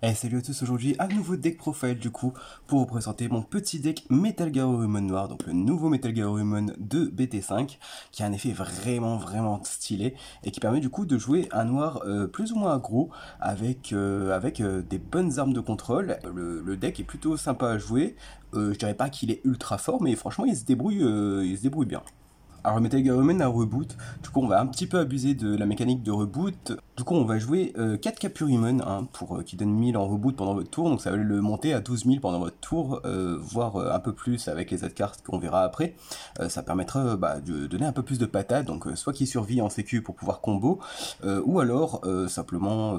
Et eh, salut à tous, aujourd'hui un nouveau deck profile du coup pour vous présenter mon petit deck Metal Gear Human Noir, donc le nouveau Metal Gear Human de BT5 qui a un effet vraiment vraiment stylé et qui permet du coup de jouer un noir euh, plus ou moins gros avec, euh, avec euh, des bonnes armes de contrôle. Le, le, deck est plutôt sympa à jouer, je dirais pas qu'il est ultra fort mais franchement il se débrouille, il se débrouille bien. Alors Metal Gear à reboot, du coup on va un petit peu abuser de la mécanique de reboot. Du coup on va jouer 4 euh, k hein, pour euh, qui donne 1000 en reboot pendant votre tour, donc ça va le monter à 12 000 pendant votre tour, euh, voire un peu plus avec les autres cartes qu'on verra après. ça permettra bah, de donner un peu plus de patates, donc soit qui survit en sécu pour pouvoir combo, ou alors simplement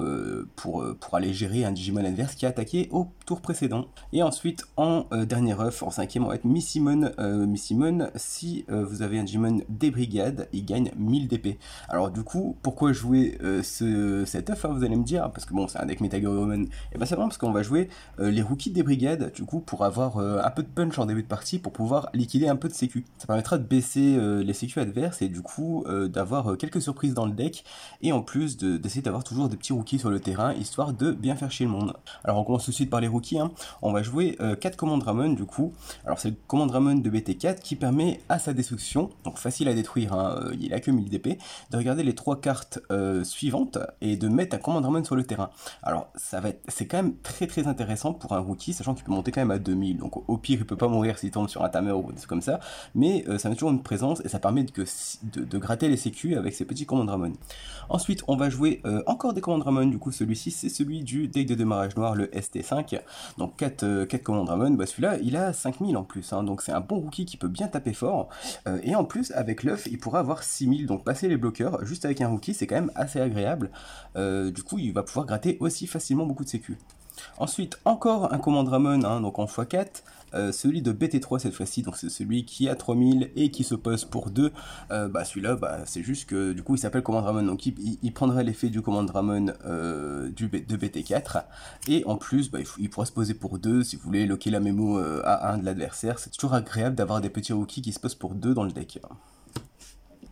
pour, pour aller gérer un Digimon adverse qui a attaqué au tour précédent. Et ensuite en dernier ref, en cinquième on va être Missimon. Missimon, si vous avez un Digimon des brigades, il gagne 1000 dp Alors du coup, pourquoi jouer euh, ce, cet œuf, hein, vous allez me dire hein, Parce que bon, c'est un deck Roman. Et bien c'est bon, parce qu'on va jouer euh, les rookies des brigades, du coup, pour avoir euh, un peu de punch en début de partie, pour pouvoir liquider un peu de sécu. Ça permettra de baisser les sécu adverses et du coup, d'avoir quelques surprises dans le deck, et en plus d'essayer d'avoir toujours des petits rookies sur le terrain, histoire de bien faire chier le monde. Alors on commence tout de suite par les rookies, hein. on va jouer 4 commandes Ramon, du coup. Alors c'est le commande Ramon de BT4 qui permet à sa destruction, donc facile à détruire, hein. euh, il a que 1000 d'épée, de regarder les trois cartes euh, suivantes et de mettre un Command sur le terrain. Alors, ça va être, c'est quand même très très intéressant pour un rookie, sachant qu'il peut monter quand même à 2000, donc au pire, il peut pas mourir s'il tombe sur un tamer ou des comme ça, mais euh, ça met toujours une présence et ça permet de, de, gratter les sécu avec ses petits Command Ramon. Ensuite, on va jouer encore des Command Ramon, du coup, celui-ci, c'est celui du deck de démarrage noir, le ST5, donc 4, 4 bah, celui-là, il a 5000 en plus, hein. donc c'est un bon rookie qui peut bien taper fort, et en plus, avec l'œuf, il pourra avoir 6000. Donc passer les bloqueurs, juste avec un rookie, c'est quand même assez agréable. Euh, du coup, il va pouvoir gratter aussi facilement beaucoup de sécu. Ensuite, encore un command Ramon, hein, donc en x4. Euh, celui de BT3 cette fois-ci, donc c'est celui qui a 3000 et qui se pose pour 2. Euh, bah, celui-là, bah, c'est juste que du coup il s'appelle Command Ramon, donc il, il, prendrait l'effet du Command Ramon euh, de BT4. Et en plus, bah, il, pourra se poser pour 2 si vous voulez loquer la mémo à 1 de l'adversaire. C'est toujours agréable d'avoir des petits rookies qui se posent pour 2 dans le deck. Hein.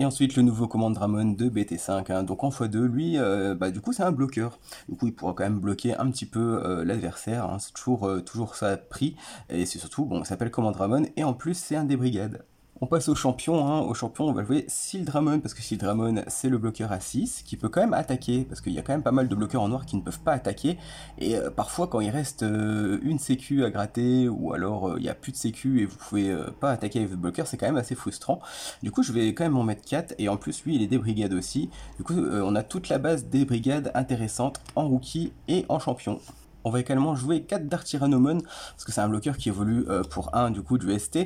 Et ensuite, le nouveau commande Dramon de BT5. Hein. Donc en x2, lui, euh, bah, du coup, c'est un bloqueur. Du coup, il pourra quand même bloquer un petit peu euh, l'adversaire. Hein. C'est toujours, euh, toujours ça pris. Et c'est surtout, bon, il s'appelle command Dramon. Et en plus, c'est un des brigades. On passe au champion. Hein. Au champion, on va jouer Sildramon, parce que Sildramon, c'est le bloqueur à 6, qui peut quand même attaquer, parce qu'il y a quand même pas mal de bloqueurs en noir qui ne peuvent pas attaquer. Et euh, parfois, quand il reste euh, une sécu à gratter, ou alors euh, il n'y a plus de sécu et vous pouvez pas attaquer avec le bloqueur, c'est quand même assez frustrant. Du coup, je vais quand même en mettre 4, et en plus, lui, il est des brigades aussi. Du coup, on a toute la base des brigades intéressantes en rookie et en champion. On va également jouer 4 Dark parce que c'est un bloqueur qui évolue euh, pour 1 du coup du ST.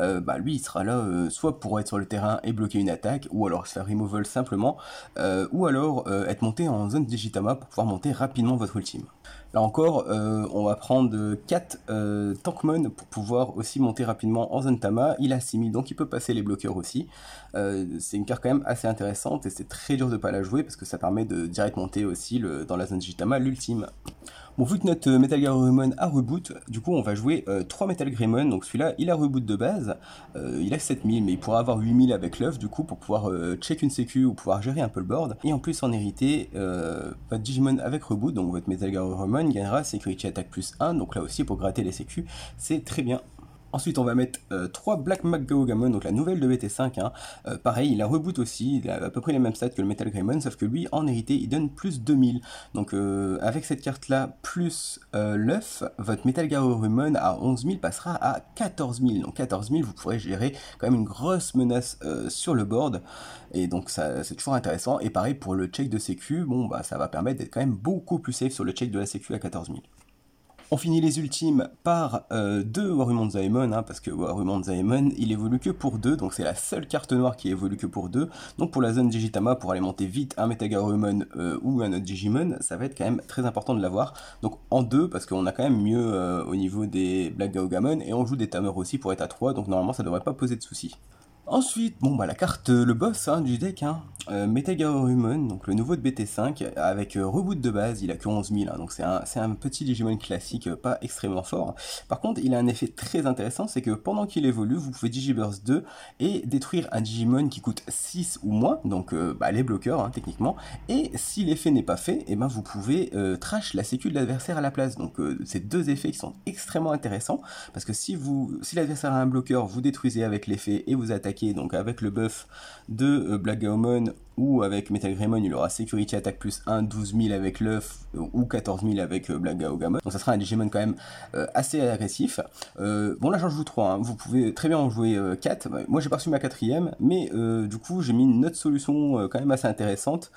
Euh, bah, lui, il sera là euh, soit pour être sur le terrain et bloquer une attaque, ou alors se faire removal simplement, ou alors être monté en zone Digitama pour pouvoir monter rapidement votre ultime encore, euh, on va prendre 4 euh, euh, Tankmon pour pouvoir aussi monter rapidement en zone Tama. Il a 6000, donc il peut passer les bloqueurs aussi. c'est une carte quand même assez intéressante et c'est très dur de pas la jouer parce que ça permet de direct monter aussi dans la zone Jitama l'ultime. Bon, vu que notre Metal a reboot, du coup on va jouer 3 Metal Greymon, donc celui-là il a reboot de base, il a 7000 mais il pourra avoir 8000 avec l'œuf du coup pour pouvoir check une sécu ou pouvoir gérer un peu le board, et en plus en hériter votre Digimon avec reboot, donc votre Metal gagnera security attack plus 1, donc là aussi pour gratter les sécu, c'est très bien. Ensuite, on va mettre 3 euh, Black McGowgamon, donc la nouvelle de BT5. Hein. Euh, pareil, il a reboot aussi, il a à peu près les mêmes stats que le Metal Greymon, sauf que lui, en hérité, il donne plus 2000. Donc euh, avec cette carte-là, plus l'œuf, votre Metal Garurumon à 11000 passera à 14000, Donc 14000 vous pourrez gérer quand même une grosse menace sur le board. Et donc ça, c'est toujours intéressant. Et pareil, pour le check de sécu, bon, bah, ça va permettre d'être quand même beaucoup plus safe sur le check de la sécu à 14000. On finit les ultimes par euh, deux Warumon Zaemon, hein, parce que Warumon Zaemon, il évolue que pour deux, donc c'est la seule carte noire qui évolue que pour deux. Donc pour la zone Digitama, pour aller monter vite un Metagarumon euh, ou un autre Digimon, ça va être quand même très important de l'avoir. Donc en deux, parce qu'on a quand même mieux euh, au niveau des Black Gaogamon et on joue des Tamers aussi pour être à 3, donc normalement ça devrait pas poser de soucis. Ensuite, bon, bah, la carte, euh, le boss hein, du deck, hein, euh, donc le nouveau de BT5, avec euh, reboot de base, il a que 11 000, hein, donc c'est un, petit Digimon classique, pas extrêmement fort. Par contre, il a un effet très intéressant, c'est que pendant qu'il évolue, vous pouvez Digiburst 2 et détruire un Digimon qui coûte 6 ou moins, donc bah, les bloqueurs hein, techniquement, et si l'effet n'est pas fait, et eh ben, vous pouvez trash la sécu de l'adversaire à la place. Donc c'est deux effets qui sont extrêmement intéressants, parce que si, vous, si l'adversaire a un bloqueur, vous détruisez avec l'effet et vous attaquez donc avec le buff de euh, Black Gaomon ou avec Metal il aura Security Attack plus 1, 12 000 avec l'œuf, euh, ou 14 000 avec euh, Black Gaogamon. Donc ça sera un Digimon quand même euh, assez agressif. bon, là j'en joue 3, hein. vous pouvez très bien en jouer 4. Moi j'ai pas reçu ma quatrième, mais du coup j'ai mis une autre solution quand même assez intéressante,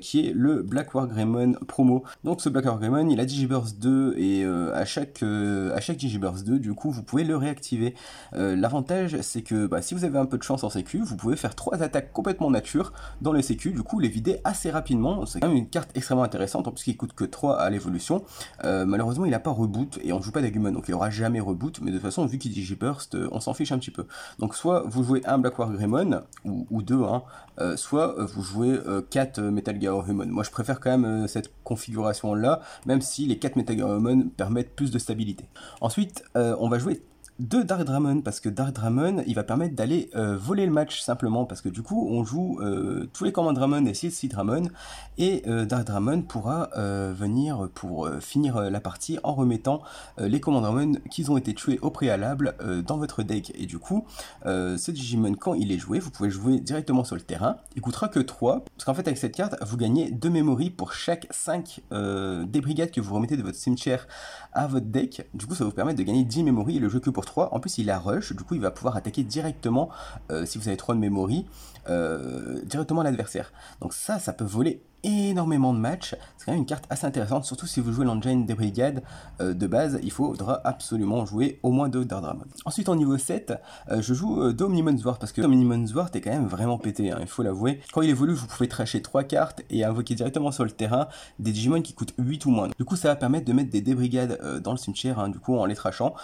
qui est le Black War Greymon promo. Donc ce Black War Greymon, il a Digiburst 2, et à chaque, à chaque Digiburst 2, du coup, vous pouvez le réactiver. L'avantage, c'est que bah, si vous avez un peu de chance en sécu, vous pouvez faire 3 attaques complètement nature dans le sécu, du coup, les vider assez rapidement. C'est quand même une carte extrêmement intéressante, puisqu'il coûte que 3 à l'évolution. Euh, malheureusement, il n'a pas reboot, et on joue pas d'Agumon, donc il aura jamais reboot, mais de toute façon, vu qu'il dit burst euh, on s'en fiche un petit peu. Donc, soit vous jouez un Black War ou, deux, hein, euh, soit vous jouez 4 Metal Gear Moi, je préfère quand même cette configuration-là, même si les 4 Metal Gear Human permettent plus de stabilité. Ensuite, on va jouer de Dark Dramon, parce que Dark Dramon, il va permettre d'aller euh, voler le match simplement, parce que du coup, on joue euh, tous les commandes Dramon et six Dramon, et euh, Dark Dramon pourra venir pour finir la partie en remettant les commandes Dramon qui ont été tués au préalable dans votre deck. Et du coup, ce Digimon, quand il est joué, vous pouvez le jouer directement sur le terrain, il coûtera que 3, parce qu'en fait, avec cette carte, vous gagnez 2 mémories pour chaque 5 des brigades que vous remettez de votre cimetière à votre deck, du coup, ça vous permet de gagner 10 mémories et le jeu que pour 3. En plus, il a rush, du coup, il va pouvoir attaquer directement, euh, si vous avez 3 de memory, euh, directement l'adversaire. Donc ça, ça peut voler énormément de matchs. C'est quand même une carte assez intéressante, surtout si vous jouez l'Engine des Brigades euh, de base, il faudra absolument jouer au moins deux Dardramon. Ensuite, en niveau 7, euh, je joue euh, Dominimon parce que Dominimon Sword est quand même vraiment pété, hein, il faut l'avouer. Quand il évolue, vous pouvez tracher trois cartes et invoquer directement sur le terrain des Digimon qui coûtent 8 ou moins. Du coup, ça va permettre de mettre des débrigades euh, dans le cimetière, hein, du coup, en les trachant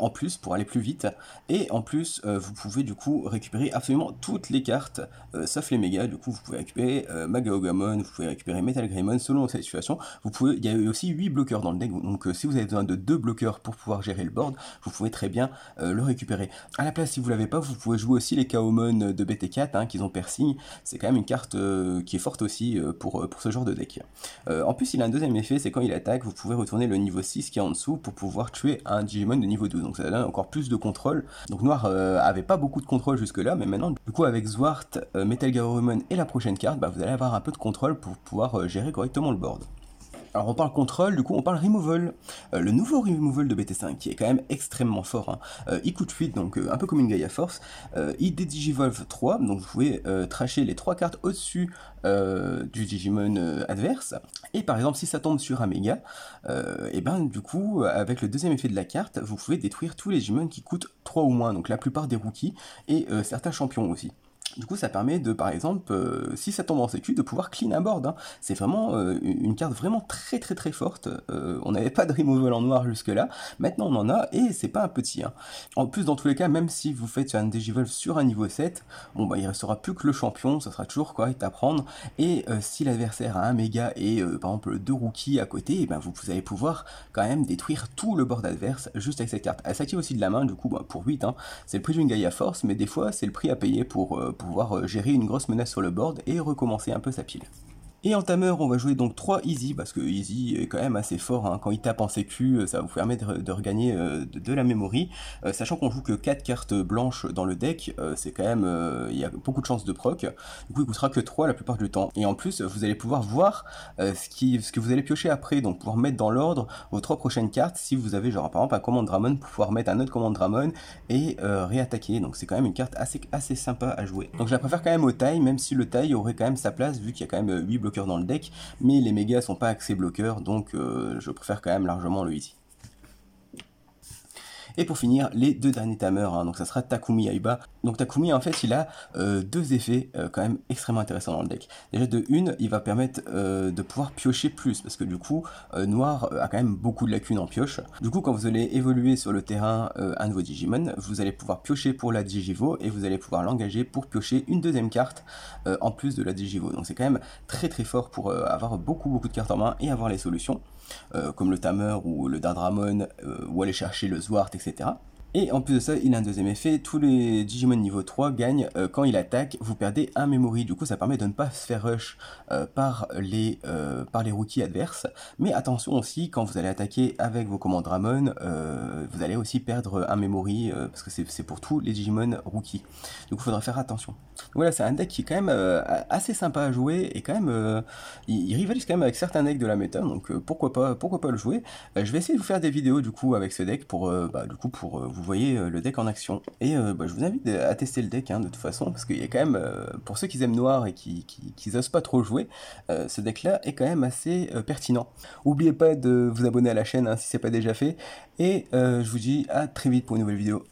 en plus pour aller plus vite. Et en plus, vous pouvez du coup récupérer absolument toutes les cartes, sauf les méga. Du coup, vous pouvez récupérer Magaogamon, vous pouvez récupérer Metal selon cette situation. Vous pouvez, il y a aussi 8 bloqueurs dans le deck, donc euh, si vous avez besoin de 2 bloqueurs pour pouvoir gérer le board, vous pouvez très bien euh, le récupérer. À la place, si vous l'avez pas, vous pouvez jouer aussi les Kaomon de BT4 hein, qu'ils ont Persigne, C'est quand même une carte euh, qui est forte aussi pour, pour ce genre de deck. en plus, il a un deuxième effet, c'est quand il attaque, vous pouvez retourner le niveau 6 qui est en dessous pour pouvoir tuer un Digimon de niveau 12. Donc ça donne encore plus de contrôle. Donc Noir avait pas beaucoup de contrôle jusque là, mais maintenant, du coup, avec Zwart, Metal Garurumon et la prochaine carte, bah, vous allez avoir un peu de contrôle pour pour pouvoir euh, gérer correctement le board. Alors on parle contrôle, du coup on parle removal. Euh, le nouveau removal de BT5 qui est quand même extrêmement fort. Hein. Euh, il coûte 8, donc un peu comme une Gaia Force. il dédigivolve 3, donc vous pouvez tracher les 3 cartes au-dessus du Digimon adverse. Et par exemple si ça tombe sur un et eh ben du coup avec le deuxième effet de la carte, vous pouvez détruire tous les Digimon qui coûtent 3 ou moins, donc la plupart des rookies et certains champions aussi. Du coup, ça permet de, par exemple, euh, si ça tombe en sécu, de pouvoir clean un board. Hein. C'est vraiment euh, une carte vraiment très très très forte. Euh, on n'avait pas de removal en noir jusque-là. Maintenant, on en a et c'est pas un petit. Hein. En plus, dans tous les cas, même si vous faites un Digivolve sur un niveau 7, bon bah il restera plus que le champion. Ça sera toujours correct à prendre. Et si l'adversaire a un méga et par exemple deux rookies à côté, et eh ben vous, allez pouvoir quand même détruire tout le board adverse juste avec cette carte. Elle s'active aussi de la main. Du coup, bah, pour 8, hein. c'est le prix d'une à Force, mais des fois c'est le prix à payer pour pouvoir euh, gérer une grosse menace sur le board et recommencer un peu sa pile. Et en tamer, on va jouer donc 3 easy, parce que easy est quand même assez fort, hein. quand il tape en sécu, euh, ça vous permet de, regagner euh, de, la mémoire. Euh, sachant qu'on joue que 4 cartes blanches dans le deck, c'est quand même, il y a beaucoup de chances de proc, du coup il coûtera que 3 la plupart du temps. Et en plus, vous allez pouvoir voir ce, que vous allez piocher après, donc pouvoir mettre dans l'ordre vos 3 prochaines cartes, si vous avez genre par exemple un command Dramon, pouvoir mettre un autre commande Dramon et réattaquer, donc c'est quand même une carte assez, assez sympa à jouer. Donc je la préfère quand même au taille, même si le taille aurait quand même sa place, vu qu'il y a quand même 8 blocs dans le deck, mais les mégas sont pas axés bloqueurs, donc euh, je préfère quand même largement le easy. Et pour finir, les deux derniers Tamers, hein, donc ça sera Takumi Aiba. Donc Takumi, en fait, il a euh, deux effets euh, quand même extrêmement intéressants dans le deck. Déjà, de une, il va permettre euh, de pouvoir piocher plus, parce que du coup, Noir a quand même beaucoup de lacunes en pioche. Du coup, quand vous allez évoluer sur le terrain un de vos Digimon, vous allez pouvoir piocher pour la Digivo et vous allez pouvoir l'engager pour piocher une deuxième carte en plus de la Digivo. Donc c'est quand même très très fort pour avoir beaucoup beaucoup de cartes en main et avoir les solutions, comme le Tamer ou le Dardramon, ou aller chercher le Zwart, etc etc. Et en plus de ça, il a un deuxième effet, tous les Digimon niveau 3 gagnent euh, quand il attaque, vous perdez un memory, du coup ça permet de ne pas se faire rush euh, par, les, euh, par les rookies adverses, mais attention aussi, quand vous allez attaquer avec vos commandes Ramon, vous allez aussi perdre un memory, parce que c'est pour tous les Digimon rookies, donc il faudra faire attention. voilà, c'est un deck qui est quand même assez sympa à jouer, et quand même, il, rivalise quand même avec certains decks de la méta, donc pourquoi, pas, pourquoi pas le jouer. je vais essayer de vous faire des vidéos du coup avec ce deck pour, bah, du coup, pour vous vous voyez euh, le deck en action. Et euh, bah, je vous invite à tester le deck hein, de toute façon, parce qu'il y a quand même, euh, pour ceux qui aiment noir et qui, n'osent pas trop jouer, ce deck-là est quand même assez pertinent. Oubliez pas de vous abonner à la chaîne hein, si ce c'est pas déjà fait, et je vous dis à très vite pour une nouvelle vidéo.